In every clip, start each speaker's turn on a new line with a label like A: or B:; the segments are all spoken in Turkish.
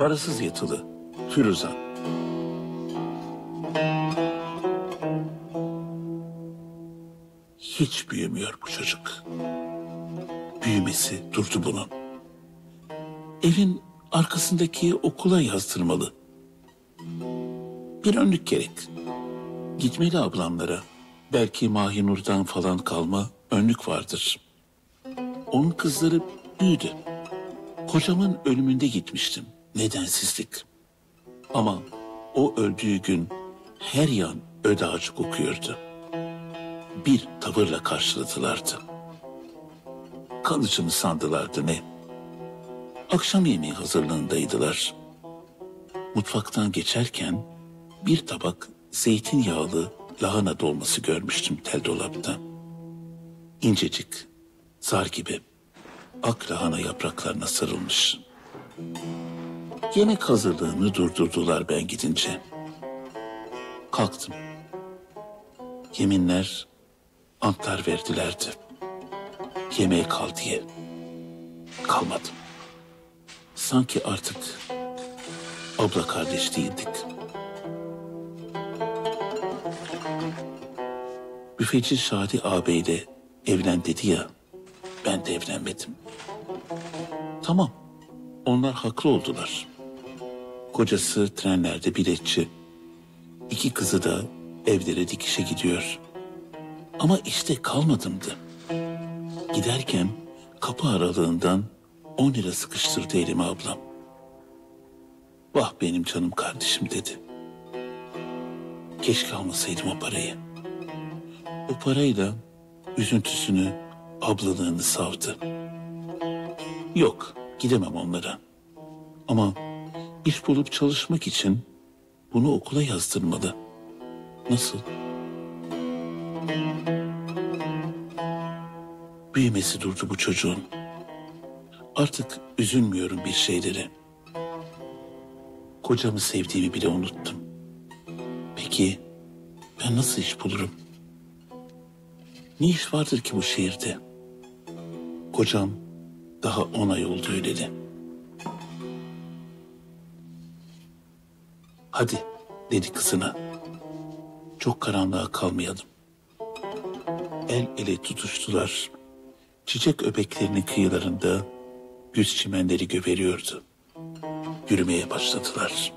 A: parasız yatılı. Firuza. Hiç büyümüyor bu çocuk. Büyümesi durdu bunun. Evin arkasındaki okula yazdırmalı. Bir önlük gerek. Gitmeli ablamlara. Belki Mahinur'dan falan kalma önlük vardır. Onun kızları büyüdü. Kocamın ölümünde gitmiştim nedensizlik. Ama o öldüğü gün her yan öde ağacı kokuyordu. Bir tavırla karşıladılardı. Kalıcı mı sandılardı ne? Akşam yemeği hazırlığındaydılar. Mutfaktan geçerken bir tabak zeytinyağlı lahana dolması görmüştüm tel dolapta. İncecik, zar gibi ak lahana yapraklarına sarılmış. Yemek hazırlığını durdurdular ben gidince. Kalktım. Yeminler, antlar verdilerdi. Yemeğe kal diye. Kalmadım. Sanki artık abla kardeş değildik. Büfeci Şadi ağabeyle evlen dedi ya, ben de evlenmedim. Tamam, onlar haklı oldular.'' Kocası trenlerde biletçi. İki kızı da evlere dikişe gidiyor. Ama işte kalmadımdı. Giderken kapı aralığından on lira sıkıştırdı elime ablam. Vah benim canım kardeşim dedi. Keşke almasaydım o parayı. O parayla üzüntüsünü, ablalığını savdı. Yok, gidemem onlara. Ama iş bulup çalışmak için bunu okula yazdırmadı. Nasıl? Büyümesi durdu bu çocuğun. Artık üzülmüyorum bir şeyleri. Kocamı sevdiğimi bile unuttum. Peki ben nasıl iş bulurum? Ne iş vardır ki bu şehirde? Kocam daha on ay oldu öleli. Hadi dedi kızına. Çok karanlığa kalmayalım. El ele tutuştular. Çiçek öbeklerinin kıyılarında güz çimenleri göberiyordu. Yürümeye başladılar.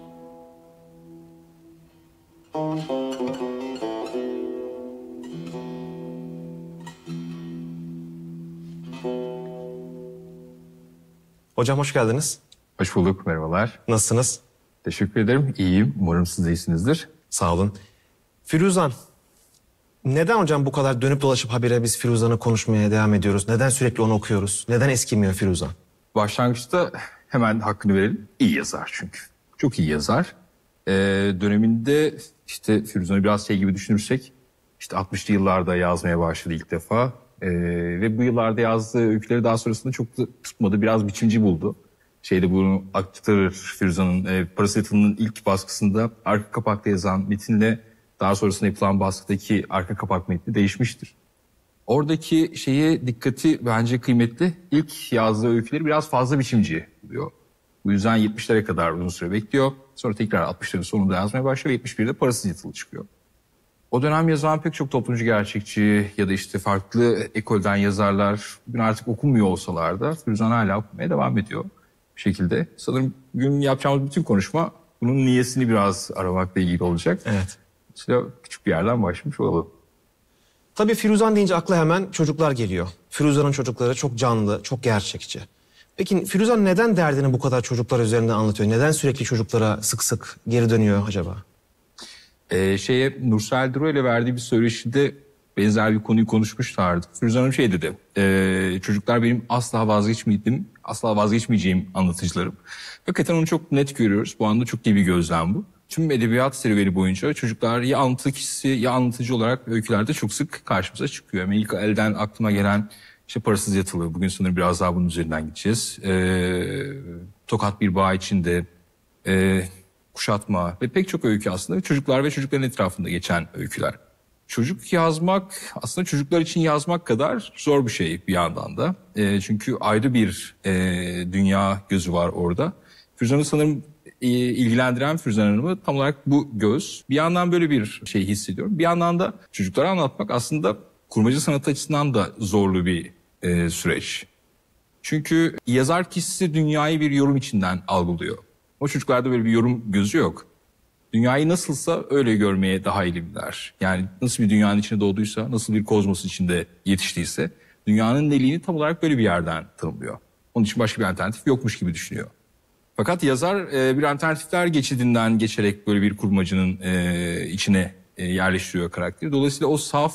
B: Hocam hoş geldiniz. Hoş bulduk, merhabalar. Nasılsınız? Teşekkür ederim. İyiyim. Umarım siz de iyisinizdir. Sağ olun. Firuzan, neden hocam bu kadar dönüp dolaşıp habire biz Firuzan'ı konuşmaya devam ediyoruz? Neden sürekli onu okuyoruz? Neden eskimiyor Firuzan? Başlangıçta hemen hakkını verelim. İyi yazar
C: çünkü. Çok iyi yazar. Ee, döneminde işte Firuzan'ı biraz şey gibi düşünürsek işte 60'lı yıllarda yazmaya başladı ilk defa. Ee, ve bu yıllarda yazdığı öyküleri daha sonrasında çok da tutmadı. Biraz biçimci buldu şeyde bunu aktarır Firuza'nın. E, Parasita'nın ilk baskısında arka kapakta yazan metinle daha sonrasında yapılan baskıdaki arka kapak metni değişmiştir. Oradaki şeye dikkati bence kıymetli. İlk yazdığı öyküleri biraz fazla biçimci buluyor. Bu yüzden 70'lere kadar uzun süre bekliyor. Sonra tekrar 60'ların sonunda yazmaya başlıyor. 71'de Parasitalı çıkıyor. O dönem yazan pek çok toplumcu gerçekçi ya da işte farklı ekolden yazarlar bugün artık okunmuyor olsalar da Firuzan hala okumaya devam ediyor şekilde. Sanırım gün yapacağımız
B: bütün konuşma bunun niyesini biraz aramakla ilgili olacak. Evet. Mesela küçük bir yerden başlamış olalım. Tabii Firuzan deyince akla hemen çocuklar geliyor. Firuzan'ın çocukları çok canlı, çok gerçekçi. Peki Firuzan neden derdini bu kadar çocuklar üzerinden anlatıyor? Neden sürekli çocuklara sık sık geri dönüyor acaba?
C: Ee, şeye Nursel Duru ile verdiği bir söyleşide benzer bir konuyu konuşmuşlardı. Firuzan'ın şey dedi, e, çocuklar benim asla vazgeçmediğim asla vazgeçmeyeceğim anlatıcılarım. Hakikaten onu çok net görüyoruz. Bu anda çok iyi bir gözlem bu. Tüm edebiyat serüveni boyunca çocuklar ya anlatı kişisi ya anlatıcı olarak öykülerde çok sık karşımıza çıkıyor. Yani ilk elden aklıma gelen işte parasız yatılı. Bugün sanırım biraz daha bunun üzerinden gideceğiz. Ee, Tokat bir bağ içinde e, kuşatma ve pek çok öykü aslında çocuklar ve çocukların etrafında geçen öyküler çocuk yazmak aslında çocuklar için yazmak kadar zor bir şey bir yandan da. E, çünkü ayrı bir e, dünya gözü var orada. Füzan'ı sanırım e, ilgilendiren Füzan Hanım'ı tam olarak bu göz. Bir yandan böyle bir şey hissediyorum. Bir yandan da çocuklara anlatmak aslında kurmacı sanat açısından da zorlu bir e, süreç. Çünkü yazar kişisi dünyayı bir yorum içinden algılıyor. O çocuklarda böyle bir yorum gözü yok. Dünyayı nasılsa öyle görmeye daha ilimler. Yani nasıl bir dünyanın içinde doğduysa, nasıl bir kozmos içinde yetiştiyse dünyanın deliğini tam olarak böyle bir yerden tanımlıyor. Onun için başka bir alternatif yokmuş gibi düşünüyor. Fakat yazar e, bir alternatifler geçidinden geçerek böyle bir kurmacının e, içine e, yerleştiriyor karakteri. Dolayısıyla o saf,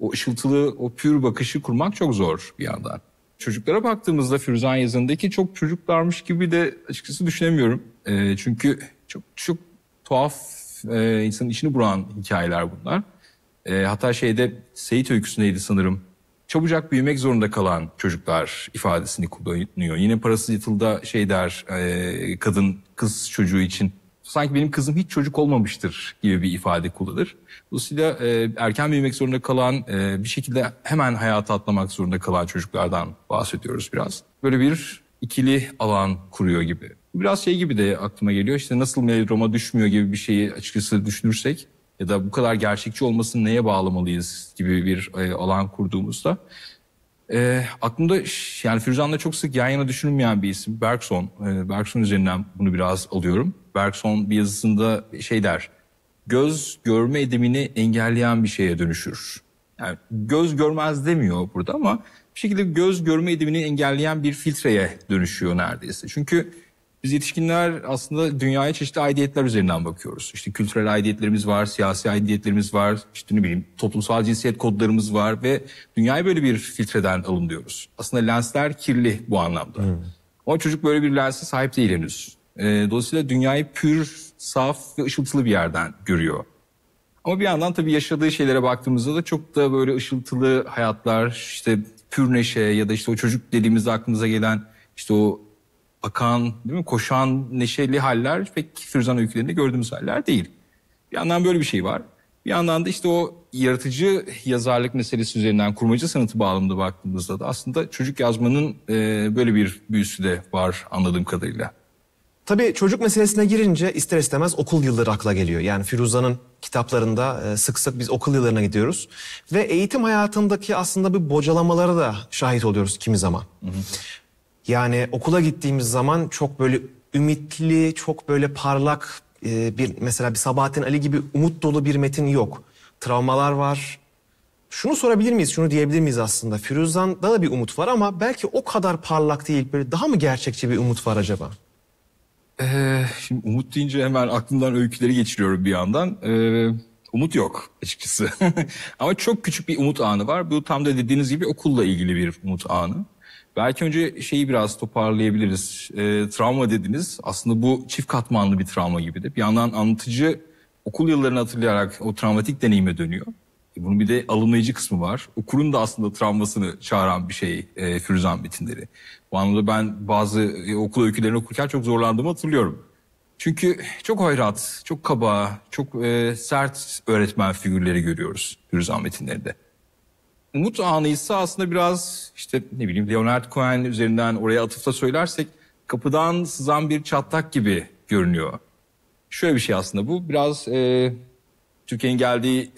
C: o ışıltılı, o pür bakışı kurmak çok zor bir yandan. Çocuklara baktığımızda Firuzan yazındaki çok çocuklarmış gibi de açıkçası düşünemiyorum. E, çünkü çok çok tuhaf e, insanın içini buran hikayeler bunlar. E, hatta şeyde Seyit öyküsündeydi sanırım. Çabucak büyümek zorunda kalan çocuklar ifadesini kullanıyor. Yine parasız yatılda şey der e, kadın kız çocuğu için sanki benim kızım hiç çocuk olmamıştır gibi bir ifade kullanır. Dolayısıyla e, erken büyümek zorunda kalan, e, bir şekilde hemen hayata atlamak zorunda kalan çocuklardan bahsediyoruz biraz. Böyle bir ikili alan kuruyor gibi. Biraz şey gibi de aklıma geliyor İşte nasıl Roma düşmüyor gibi bir şeyi açıkçası düşünürsek ya da bu kadar gerçekçi olmasını neye bağlamalıyız gibi bir e, alan kurduğumuzda. E, aklımda yani Firuzan'la çok sık yan yana düşünülmeyen bir isim Bergson. E, Bergson üzerinden bunu biraz alıyorum. Bergson bir yazısında şey der. Göz görme edimini engelleyen bir şeye dönüşür. Yani göz görmez demiyor burada ama bir şekilde göz görme edimini engelleyen bir filtreye dönüşüyor neredeyse. Çünkü biz yetişkinler aslında dünyaya çeşitli aidiyetler üzerinden bakıyoruz. İşte kültürel aidiyetlerimiz var, siyasi aidiyetlerimiz var, işte ne bileyim toplumsal cinsiyet kodlarımız var ve dünyayı böyle bir filtreden alınıyoruz. Aslında lensler kirli bu anlamda. Hmm. Ama çocuk böyle bir lense sahip değil henüz. E, dolayısıyla dünyayı pür, saf ve ışıltılı bir yerden görüyor. Ama bir yandan tabii yaşadığı şeylere baktığımızda da çok da böyle ışıltılı hayatlar, işte pür neşe ya da işte o çocuk dediğimizde aklımıza gelen işte o akan, değil mi? koşan, neşeli haller pek Firuzan öykülerinde gördüğümüz haller değil. Bir yandan böyle bir şey var. Bir yandan da işte o yaratıcı yazarlık meselesi üzerinden kurmaca sanatı bağlamında baktığımızda da aslında çocuk
B: yazmanın e, böyle bir büyüsü de var anladığım kadarıyla. Tabii çocuk meselesine girince ister istemez okul yılları akla geliyor. Yani Firuza'nın kitaplarında e, sık sık biz okul yıllarına gidiyoruz. Ve eğitim hayatındaki aslında bir bocalamalara da şahit oluyoruz kimi zaman. Hı hı. Yani okula gittiğimiz zaman çok böyle ümitli, çok böyle parlak e, bir mesela bir Sabahattin Ali gibi umut dolu bir metin yok. Travmalar var. Şunu sorabilir miyiz, şunu diyebilir miyiz aslında? Firuzan'da da bir umut var ama belki o kadar parlak değil. Böyle daha mı gerçekçi bir umut var acaba?
A: Ee,
C: şimdi umut deyince hemen aklımdan öyküleri geçiriyorum bir yandan. Ee, umut yok açıkçası. ama çok küçük bir umut anı var. Bu tam da dediğiniz gibi okulla ilgili bir umut anı. Belki önce şeyi biraz toparlayabiliriz. E, travma dediniz. Aslında bu çift katmanlı bir travma gibi de. Bir yandan anlatıcı okul yıllarını hatırlayarak o travmatik deneyime dönüyor. E, bunun bir de alımlayıcı kısmı var. Okurun da aslında travmasını çağıran bir şey e, Firuzan metinleri. Bu anlamda ben bazı e, okul öykülerini okurken çok zorlandığımı hatırlıyorum. Çünkü çok hayrat, çok kaba, çok e, sert öğretmen figürleri görüyoruz Firuzan metinlerinde umut anı ise aslında biraz işte ne bileyim Leonard Cohen üzerinden oraya atıfla söylersek kapıdan sızan bir çatlak gibi görünüyor. Şöyle bir şey aslında bu biraz e, Türkiye'nin geldiği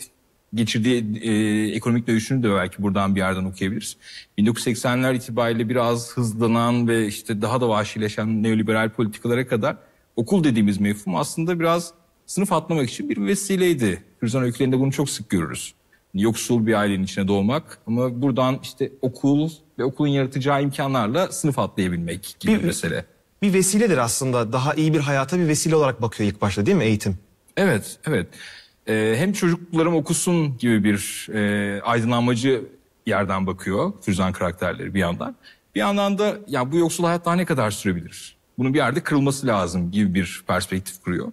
C: geçirdiği e, ekonomik dönüşünü de belki buradan bir yerden okuyabiliriz. 1980'ler itibariyle biraz hızlanan ve işte daha da vahşileşen neoliberal politikalara kadar okul dediğimiz mefhum aslında biraz sınıf atlamak için bir vesileydi. Hürzan öykülerinde bunu çok sık görürüz yoksul bir ailenin içine doğmak ama buradan işte okul ve okulun yaratacağı
B: imkanlarla sınıf atlayabilmek gibi bir, bir mesele. Bir vesiledir aslında. Daha iyi bir hayata bir vesile olarak bakıyor ilk başta değil mi eğitim? Evet, evet. Ee, hem çocuklarım okusun
C: gibi bir e, aydınlanmacı yerden bakıyor Füzan karakterleri bir yandan. Bir yandan da ya bu yoksul hayat daha ne kadar sürebilir? Bunun bir yerde kırılması lazım gibi bir perspektif kuruyor.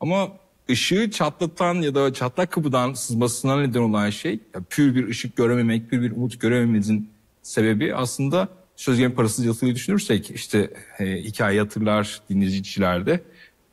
C: Ama ışığı çatlatan ya da çatlak kapıdan sızmasına neden olan şey ya pür bir ışık görememek, pür bir umut göremememizin sebebi aslında sözgen parasız yatılıyı düşünürsek işte e, hikaye hatırlar dinleyici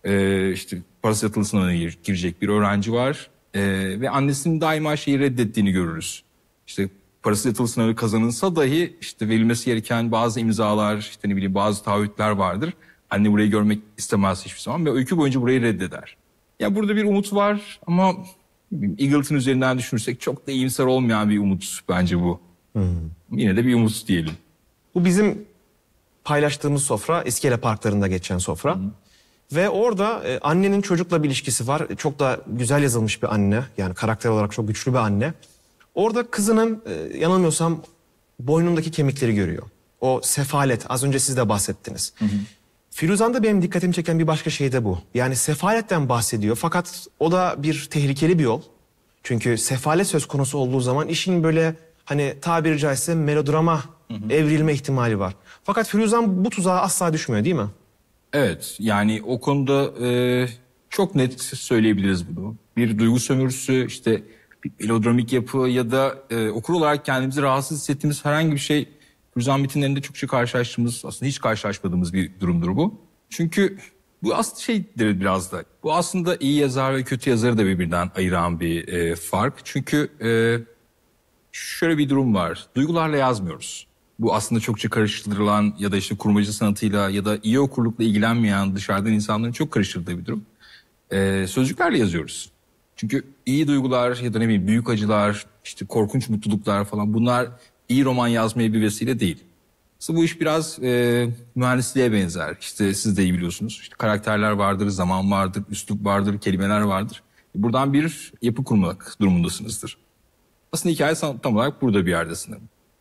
C: e, işte parasız yatılı sınavına girecek bir öğrenci var e, ve annesinin daima şeyi reddettiğini görürüz. İşte parasız yatılı sınavı kazanılsa dahi işte verilmesi gereken bazı imzalar işte ne bileyim bazı taahhütler vardır. Anne burayı görmek istemez hiçbir zaman ve öykü boyunca burayı reddeder. Ya burada bir umut var ama Eagleton üzerinden düşünürsek çok da iyimser olmayan bir umut bence bu. Hmm. Yine de bir umut diyelim.
B: Bu bizim paylaştığımız sofra İskele parklarında geçen sofra. Hmm. Ve orada e, annenin çocukla bir ilişkisi var. E, çok da güzel yazılmış bir anne. Yani karakter olarak çok güçlü bir anne. Orada kızının e, yanılmıyorsam boynundaki kemikleri görüyor. O sefalet az önce siz de bahsettiniz. Hı hı. Firuzan'da benim dikkatimi çeken bir başka şey de bu. Yani sefaletten bahsediyor fakat o da bir tehlikeli bir yol. Çünkü sefalet söz konusu olduğu zaman işin böyle hani tabiri caizse melodrama hı hı. evrilme ihtimali var. Fakat Firuzan bu tuzağa asla düşmüyor değil mi? Evet yani o konuda
C: e, çok net söyleyebiliriz bunu. Bir duygu sömürüsü işte bir melodramik yapı ya da e, okur olarak kendimizi rahatsız hissettiğimiz herhangi bir şey Rüzamet'in elinde çokça şey karşılaştığımız, aslında hiç karşılaşmadığımız bir durumdur bu. Çünkü bu aslında şeydir biraz da. Bu aslında iyi yazar ve kötü yazarı da birbirinden ayıran bir e, fark. Çünkü e, şöyle bir durum var. Duygularla yazmıyoruz. Bu aslında çokça karıştırılan ya da işte kurmacı sanatıyla ya da iyi okurlukla ilgilenmeyen dışarıdan insanların çok karıştırdığı bir durum. E, sözcüklerle yazıyoruz. Çünkü iyi duygular ya da ne bileyim büyük acılar, işte korkunç mutluluklar falan bunlar iyi roman yazmayı bir vesile değil. Aslında bu iş biraz e, mühendisliğe benzer. İşte siz de iyi biliyorsunuz. İşte karakterler vardır, zaman vardır, üslup vardır, kelimeler vardır. Buradan bir yapı kurmak durumundasınızdır. Aslında hikaye tam olarak burada bir yerde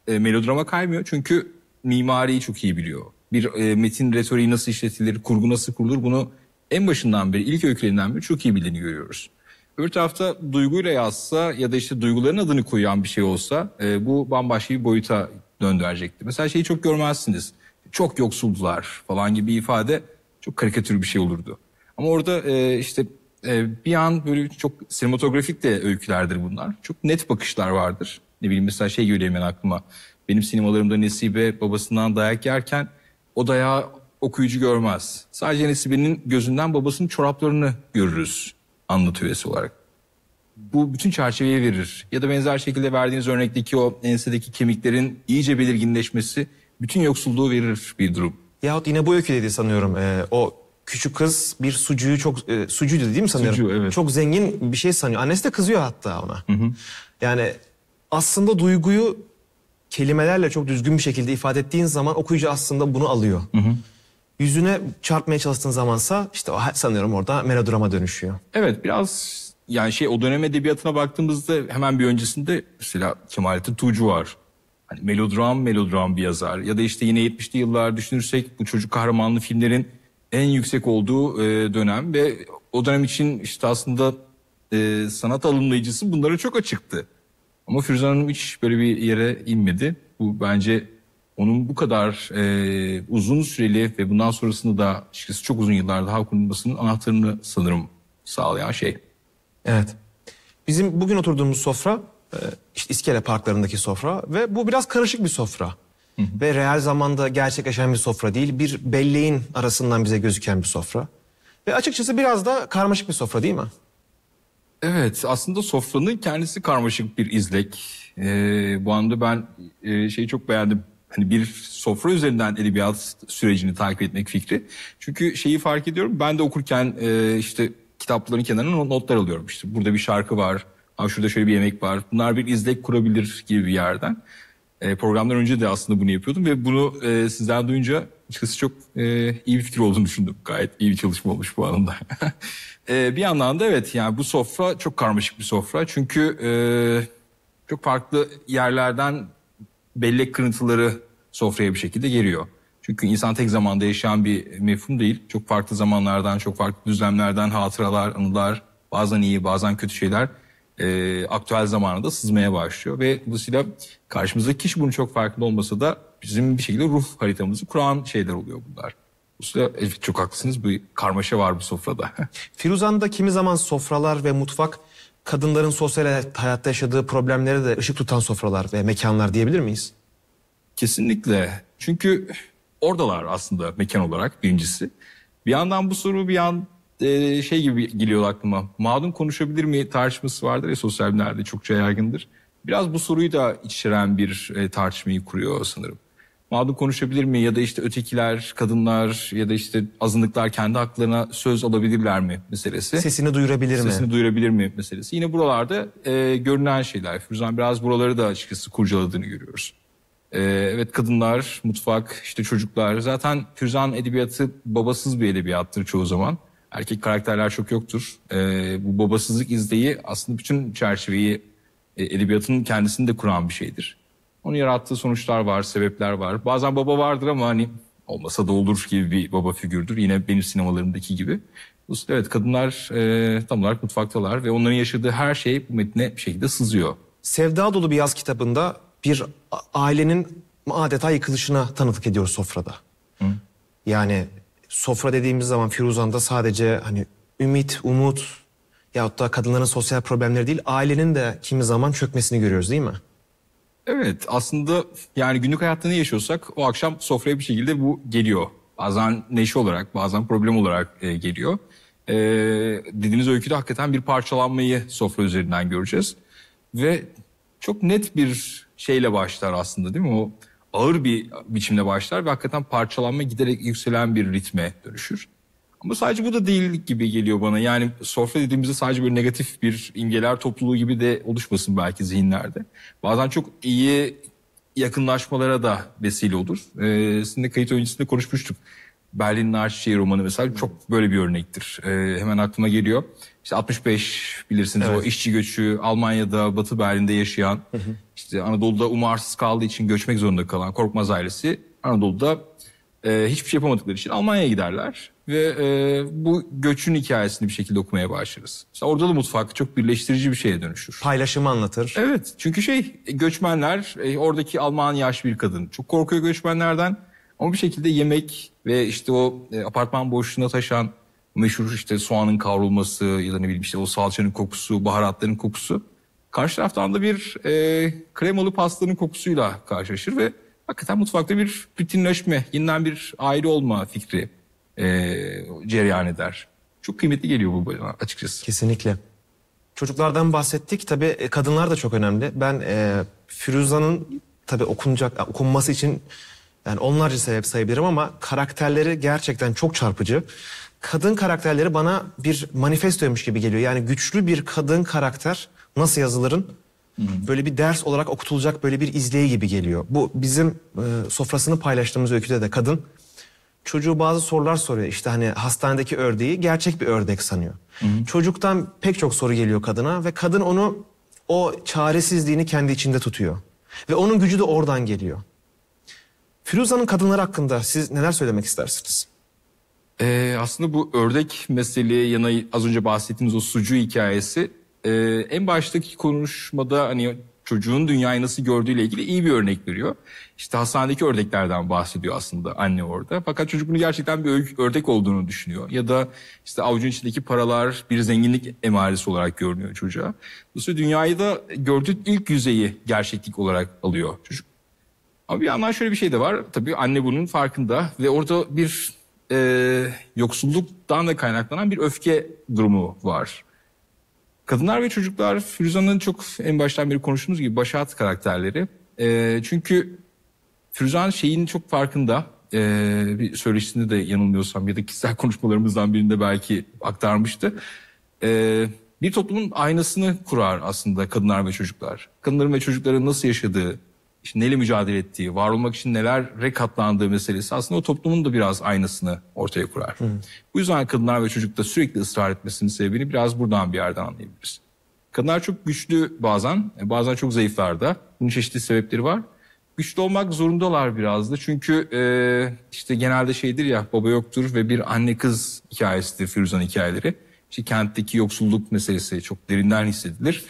C: E, melodrama kaymıyor çünkü mimariyi çok iyi biliyor. Bir e, metin retoriği nasıl işletilir, kurgu nasıl kurulur bunu en başından beri, ilk öykülerinden beri çok iyi bildiğini görüyoruz. Öbür tarafta duyguyla yazsa ya da işte duyguların adını koyan bir şey olsa e, bu bambaşka bir boyuta döndürecekti. Mesela şeyi çok görmezsiniz. Çok yoksuldular falan gibi bir ifade çok karikatür bir şey olurdu. Ama orada e, işte e, bir an böyle çok sinematografik de öykülerdir bunlar. Çok net bakışlar vardır. Ne bileyim mesela şey geliyor hemen aklıma. Benim sinemalarımda Nesibe babasından dayak yerken o dayağı okuyucu görmez. Sadece Nesibe'nin gözünden babasının çoraplarını görürüz anlatı üyesi olarak. Bu bütün çerçeveyi verir. Ya da benzer şekilde verdiğiniz örnekteki o ensedeki kemiklerin iyice belirginleşmesi
B: bütün yoksulluğu verir bir durum. Yahut yine bu öyküdeydi sanıyorum. Ee, o küçük kız bir sucuğu çok e, sucuydu değil mi sanıyorum? sucu evet. Çok zengin bir şey sanıyor. Annesi de kızıyor hatta ona. Hı hı. Yani aslında duyguyu kelimelerle çok düzgün bir şekilde ifade ettiğin zaman okuyucu aslında bunu alıyor. Hı hı. Yüzüne çarpmaya çalıştığın zamansa işte o sanıyorum orada melodrama dönüşüyor.
C: Evet biraz yani şey o dönem edebiyatına baktığımızda hemen bir öncesinde mesela Kemalettin Tuğcu var. Hani melodram melodram bir yazar ya da işte yine 70'li yıllar düşünürsek bu çocuk kahramanlı filmlerin en yüksek olduğu e, dönem ve o dönem için işte aslında e, sanat alımlayıcısı bunlara çok açıktı. Ama Firuze Hanım hiç böyle bir yere inmedi. Bu bence onun bu kadar e, uzun süreli ve bundan sonrasında da açıkçası çok uzun yıllar daha kurulmasının
B: anahtarını sanırım sağlayan şey. Evet. Bizim bugün oturduğumuz sofra e, işte İskele parklarındaki sofra ve bu biraz karışık bir sofra. Hı hı. Ve real zamanda gerçekleşen bir sofra değil, bir belleğin arasından bize gözüken bir sofra. Ve açıkçası biraz da karmaşık bir sofra değil mi? Evet, aslında sofranın kendisi
C: karmaşık bir izlek. Ee, bu anda ben e, şeyi çok beğendim hani bir sofra üzerinden edebiyat sürecini takip etmek fikri. Çünkü şeyi fark ediyorum ben de okurken e, işte kitapların kenarına notlar alıyorum. İşte burada bir şarkı var, Aa, şurada şöyle bir yemek var. Bunlar bir izlek kurabilir gibi bir yerden. E, programdan önce de aslında bunu yapıyordum ve bunu e, sizden duyunca açıkçası çok e, iyi bir fikir olduğunu düşündüm. Gayet iyi bir çalışma olmuş bu anlamda. e, bir yandan da evet yani bu sofra çok karmaşık bir sofra. Çünkü e, çok farklı yerlerden bellek kırıntıları sofraya bir şekilde geliyor. Çünkü insan tek zamanda yaşayan bir mefhum değil. Çok farklı zamanlardan, çok farklı düzlemlerden hatıralar, anılar, bazen iyi bazen kötü şeyler e, aktüel zamanında sızmaya başlıyor. Ve dolayısıyla karşımızdaki kişi bunun çok farkında olmasa da bizim bir şekilde ruh haritamızı kuran şeyler oluyor bunlar. Bu evet, çok haklısınız bir karmaşa var bu
B: sofrada. Firuzan'da kimi zaman sofralar ve mutfak kadınların sosyal hayatta yaşadığı problemlere de ışık tutan sofralar ve mekanlar diyebilir miyiz? Kesinlikle.
C: Çünkü oradalar aslında mekan olarak birincisi. Bir yandan bu soru bir yan e, şey gibi geliyor aklıma. Mağdum konuşabilir mi tartışması vardır ya sosyal bilimlerde çokça yaygındır. Biraz bu soruyu da içeren bir e, tartışmayı kuruyor sanırım mağdur konuşabilir mi? Ya da işte ötekiler, kadınlar ya da işte azınlıklar kendi haklarına söz alabilirler mi meselesi. Sesini duyurabilir Sesini mi? Sesini duyurabilir mi meselesi. Yine buralarda e, görünen şeyler. Firuzan biraz buraları da açıkçası kurcaladığını görüyoruz. E, evet kadınlar, mutfak, işte çocuklar. Zaten Firuzan edebiyatı babasız bir edebiyattır çoğu zaman. Erkek karakterler çok yoktur. E, bu babasızlık izleyi aslında bütün çerçeveyi e, edebiyatın kendisini de kuran bir şeydir. Onun yarattığı sonuçlar var, sebepler var. Bazen baba vardır ama hani olmasa da olur gibi bir baba figürdür. Yine benim sinemalarımdaki gibi. Evet kadınlar e, tam olarak mutfaktalar ve onların yaşadığı her şey bu metne bir şekilde sızıyor.
B: Sevda dolu bir yaz kitabında bir ailenin adeta yıkılışına tanıklık ediyoruz sofrada. Hı. Yani sofra dediğimiz zaman Firuzan'da sadece hani ümit, umut yahut da kadınların sosyal problemleri değil ailenin de kimi zaman çökmesini görüyoruz değil mi? Evet aslında yani günlük hayatta yaşıyorsak o
C: akşam sofraya bir şekilde bu geliyor. Bazen neşe olarak bazen problem olarak e, geliyor. E, dediğiniz öyküde hakikaten bir parçalanmayı sofra üzerinden göreceğiz. Ve çok net bir şeyle başlar aslında değil mi? O ağır bir biçimde başlar ve hakikaten parçalanma giderek yükselen bir ritme dönüşür. Ama sadece bu da değil gibi geliyor bana. Yani sofra dediğimizde sadece böyle negatif bir imgeler topluluğu gibi de oluşmasın belki zihinlerde. Bazen çok iyi yakınlaşmalara da vesile olur. Ee, sizinle kayıt öncesinde konuşmuştuk. Berlin Arşişehir romanı mesela çok böyle bir örnektir. Ee, hemen aklıma geliyor. İşte 65 bilirsiniz evet. o işçi göçü Almanya'da Batı Berlin'de yaşayan hı hı. işte Anadolu'da umarsız kaldığı için göçmek zorunda kalan Korkmaz ailesi Anadolu'da e, hiçbir şey yapamadıkları için Almanya'ya giderler ve e, bu göçün hikayesini bir şekilde okumaya başlarız. İşte orada da mutfak çok birleştirici bir şeye dönüşür. Paylaşımı anlatır. Evet çünkü şey göçmenler e, oradaki Alman yaşlı bir kadın çok korkuyor göçmenlerden ama bir şekilde yemek ve işte o e, apartman boşluğuna taşan meşhur işte soğanın kavrulması ya da ne bileyim işte o salçanın kokusu, baharatların kokusu. Karşı taraftan da bir e, kremalı pastanın kokusuyla karşılaşır ve hakikaten mutfakta bir bütünleşme, yeniden bir ayrı olma fikri e, cereyan eder.
B: Çok kıymetli geliyor bu bana açıkçası. Kesinlikle. Çocuklardan bahsettik. Tabii e, kadınlar da çok önemli. Ben e, Firuza'nın tabii okunacak, okunması için yani onlarca sebep sayabilirim ama karakterleri gerçekten çok çarpıcı. Kadın karakterleri bana bir manifestoymuş gibi geliyor. Yani güçlü bir kadın karakter nasıl yazılırın Böyle bir ders olarak okutulacak böyle bir izleyi gibi geliyor. Bu bizim e, sofrasını paylaştığımız öyküde de kadın çocuğu bazı sorular soruyor. İşte hani hastanedeki ördeği gerçek bir ördek sanıyor. Hı-hı. Çocuktan pek çok soru geliyor kadına ve kadın onu o çaresizliğini kendi içinde tutuyor. Ve onun gücü de oradan geliyor. Firuza'nın kadınlar hakkında siz neler söylemek istersiniz? Ee, aslında bu ördek meseleye
C: yana az önce bahsettiğimiz o sucu hikayesi e, en baştaki konuşmada hani çocuğun dünyayı nasıl gördüğüyle ilgili iyi bir örnek veriyor. İşte hastanedeki ördeklerden bahsediyor aslında anne orada. Fakat çocuk bunu gerçekten bir ördek olduğunu düşünüyor. Ya da işte avucun içindeki paralar bir zenginlik emaresi olarak görünüyor çocuğa. Dolayısıyla dünyayı da gördüğü ilk yüzeyi gerçeklik olarak alıyor çocuk. Ama bir yandan şöyle bir şey de var. Tabii anne bunun farkında ve orada bir e, yoksulluktan da kaynaklanan bir öfke durumu var. Kadınlar ve çocuklar Firuzan'ın çok en baştan beri konuştuğumuz gibi başat karakterleri. E, çünkü Firuzan şeyin çok farkında. E, bir söyleşisinde de yanılmıyorsam ya da kişisel konuşmalarımızdan birinde belki aktarmıştı. E, bir toplumun aynasını kurar aslında kadınlar ve çocuklar. Kadınların ve çocukların nasıl yaşadığı, işte neyle mücadele ettiği, var olmak için neler rekatlandığı meselesi aslında o toplumun da biraz aynasını ortaya kurar. Hı. Bu yüzden kadınlar ve çocukta sürekli ısrar etmesinin sebebini biraz buradan bir yerden anlayabiliriz. Kadınlar çok güçlü bazen, e, bazen çok zayıflar da. Bunun çeşitli sebepleri var. Güçlü olmak zorundalar biraz da çünkü e, işte genelde şeydir ya baba yoktur ve bir anne kız hikayesidir Firuzan hikayeleri. İşte kentteki yoksulluk meselesi çok derinden hissedilir.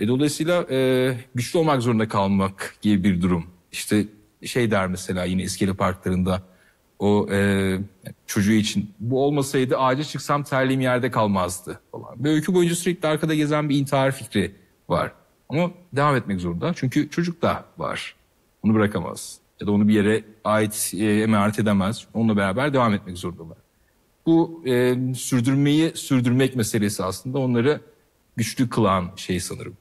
C: Ve dolayısıyla e, güçlü olmak zorunda kalmak gibi bir durum. İşte şey der mesela yine iskele parklarında o e, çocuğu için bu olmasaydı ağaca çıksam terliğim yerde kalmazdı falan. Ve öykü boyunca sürekli arkada gezen bir intihar fikri var. Ama devam etmek zorunda çünkü çocuk da var. Onu bırakamaz ya da onu bir yere ait e, emanet edemez. Onunla beraber devam etmek zorundalar. Bu e, sürdürmeyi sürdürmek meselesi aslında onları güçlü kılan şey sanırım.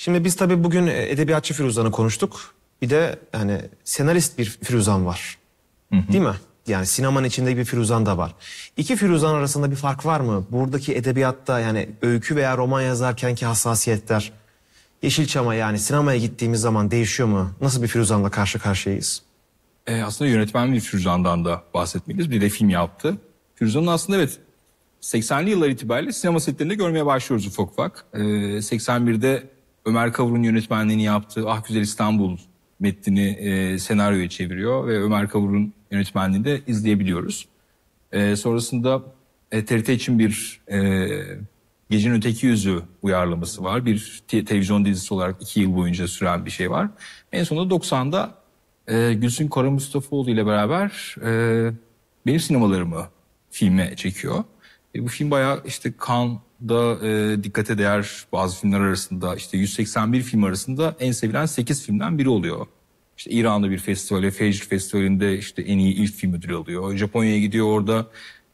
B: Şimdi biz tabii bugün e, edebiyatçı Firuzan'ı konuştuk. Bir de hani senarist bir Firuzan var. Hı hı. Değil mi? Yani sinemanın içinde bir Firuzan da var. İki Firuzan arasında bir fark var mı? Buradaki edebiyatta yani öykü veya roman yazarkenki hassasiyetler Yeşilçam'a yani sinemaya gittiğimiz zaman değişiyor mu? Nasıl bir Firuzan'la karşı karşıyayız?
C: E, aslında yönetmen bir Firuzan'dan da bahsetmeliyiz. Bir de film yaptı. Firuzan'ın aslında evet 80'li yıllar itibariyle sinema setlerinde görmeye başlıyoruz ufak ufak. E, 81'de Ömer Kavur'un yönetmenliğini yaptığı Ah Güzel İstanbul metnini e, senaryoya çeviriyor ve Ömer Kavur'un yönetmenliğini de izleyebiliyoruz. E, sonrasında e, TRT için bir e, Gecenin Öteki Yüzü uyarlaması var. Bir televizyon dizisi olarak iki yıl boyunca süren bir şey var. En sonunda 90'da e, Gülsün Kara Mustafaoğlu ile beraber e, benim sinemalarımı filme çekiyor. E, bu film bayağı işte kan da e, dikkate değer bazı filmler arasında işte 181 film arasında en sevilen 8 filmden biri oluyor. İşte İran'da bir festivale, Fecr Festivali'nde işte en iyi ilk film ödülü alıyor. Japonya'ya gidiyor orada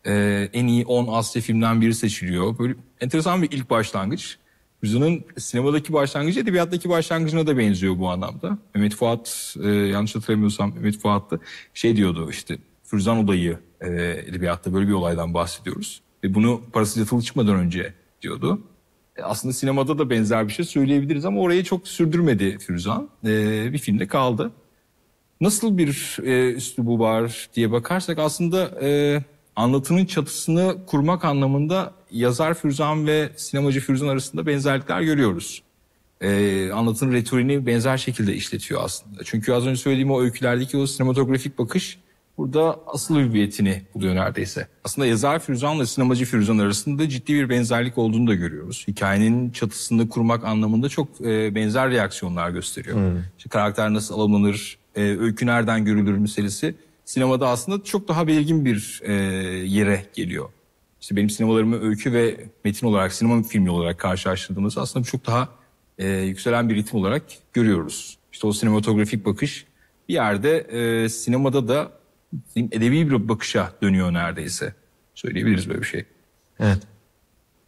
C: e, en iyi 10 Asya filmden biri seçiliyor. Böyle enteresan bir ilk başlangıç. Rıza'nın sinemadaki başlangıcı edebiyattaki başlangıcına da benziyor bu anlamda. Mehmet Fuat, e, yanlış hatırlamıyorsam Mehmet Fuat'tı, şey diyordu işte Fürzan Odayı e, edebiyatta böyle bir olaydan bahsediyoruz. Ve bunu parası yatılı çıkmadan önce diyordu. E, aslında sinemada da benzer bir şey söyleyebiliriz ama orayı çok sürdürmedi Firuzan. E, bir filmde kaldı. Nasıl bir e, üslubu var diye bakarsak aslında e, anlatının çatısını kurmak anlamında yazar Firuzan ve sinemacı Firuzan arasında benzerlikler görüyoruz. E, anlatının retorini benzer şekilde işletiyor aslında. Çünkü az önce söylediğim o öykülerdeki o sinematografik bakış burada asıl hüviyetini buluyor neredeyse. Aslında yazar Firuzan'la sinemacı Firuzan arasında ciddi bir benzerlik olduğunu da görüyoruz. Hikayenin çatısını kurmak anlamında çok e, benzer reaksiyonlar gösteriyor. Hmm. İşte karakter nasıl alınır, e, öykü nereden görülür meselesi sinemada aslında çok daha belirgin bir e, yere geliyor. İşte benim sinemalarımı öykü ve metin olarak, sinema filmi olarak karşılaştırdığımızda aslında çok daha e, yükselen bir ritim olarak görüyoruz. İşte o sinematografik bakış bir yerde e, sinemada da edebi bir bakışa dönüyor neredeyse. Söyleyebiliriz böyle bir şey.
B: Evet.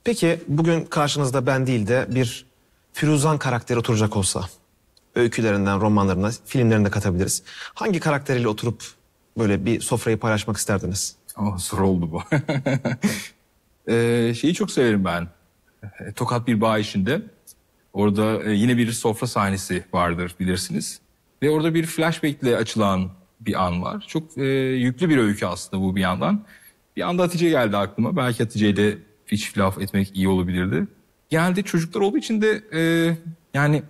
B: Peki bugün karşınızda ben değil de bir Firuzan karakteri oturacak olsa öykülerinden, romanlarından, filmlerinde katabiliriz. Hangi karakteriyle oturup böyle bir sofrayı paylaşmak isterdiniz? Oh, soru oldu bu. ee,
C: şeyi çok severim ben. Ee, Tokat bir bağ içinde. Orada e, yine bir sofra sahnesi vardır bilirsiniz. Ve orada bir flashback ile açılan bir an var. Çok e, yüklü bir öykü aslında bu bir yandan. Bir anda Hatice geldi aklıma. Belki Hatice ile hiç laf etmek iyi olabilirdi. Genelde çocuklar olduğu için de e, yani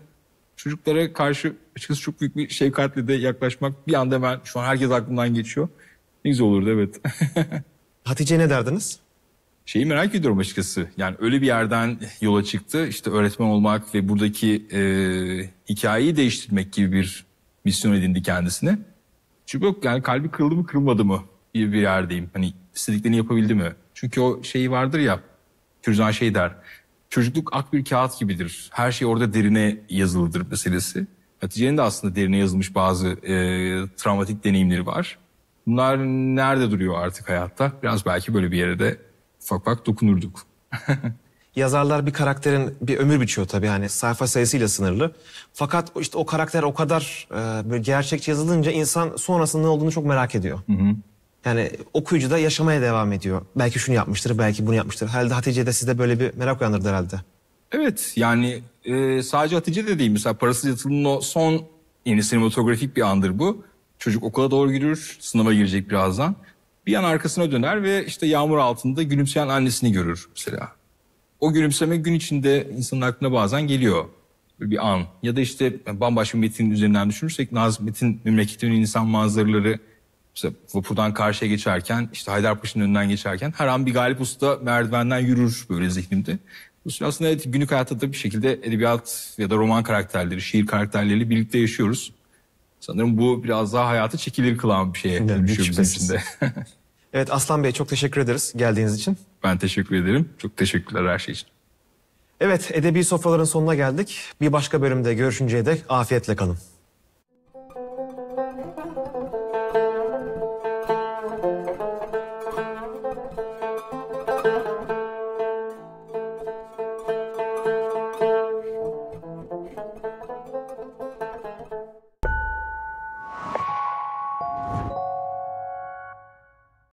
C: çocuklara karşı açıkçası çok büyük bir şefkatle de yaklaşmak bir anda ben şu an herkes aklımdan geçiyor. Ne güzel olurdu evet. Hatice ne derdiniz? Şeyi merak ediyorum açıkçası. Yani öyle bir yerden yola çıktı. İşte öğretmen olmak ve buradaki e, hikayeyi değiştirmek gibi bir misyon edindi kendisine. Çünkü yok yani kalbi kırıldı mı kırılmadı mı gibi bir yerdeyim. Hani istediklerini yapabildi mi? Çünkü o şey vardır ya Kürzan şey der. Çocukluk ak bir kağıt gibidir. Her şey orada derine yazılıdır meselesi. Hatice'nin de aslında derine yazılmış bazı e, travmatik deneyimleri var. Bunlar nerede duruyor artık hayatta? Biraz belki böyle bir yere de ufak ufak dokunurduk.
B: yazarlar bir karakterin bir ömür biçiyor tabii hani sayfa sayısıyla sınırlı. Fakat işte o karakter o kadar e, böyle gerçekçi yazılınca insan sonrasında ne olduğunu çok merak ediyor. Hı hı. Yani okuyucu da yaşamaya devam ediyor. Belki şunu yapmıştır, belki bunu yapmıştır. Herhalde de sizde böyle bir merak uyandırdı herhalde.
C: Evet yani e, sadece Hatice de değil. Mesela Parasız Yatılı'nın o son yeni sinematografik bir andır bu. Çocuk okula doğru gidiyor, sınava girecek birazdan. Bir an arkasına döner ve işte yağmur altında gülümseyen annesini görür mesela o gülümseme gün içinde insanın aklına bazen geliyor. bir an. Ya da işte bambaşka bir metinin üzerinden düşünürsek Nazım Metin memleketimin insan manzaraları işte vapurdan karşıya geçerken işte Haydarpaşa'nın önünden geçerken her an bir Galip Usta merdivenden yürür böyle zihnimde. Bu aslında evet, günlük hayatta da bir şekilde edebiyat ya da roman karakterleri, şiir karakterleriyle birlikte yaşıyoruz. Sanırım bu biraz daha hayatı çekilir kılan bir şeye dönüşüyor bizim içinde.
B: Evet Aslan Bey çok teşekkür ederiz geldiğiniz için.
C: Ben teşekkür ederim.
B: Çok teşekkürler her şey için. Evet Edebi Sofraların sonuna geldik. Bir başka bölümde görüşünceye dek afiyetle kalın.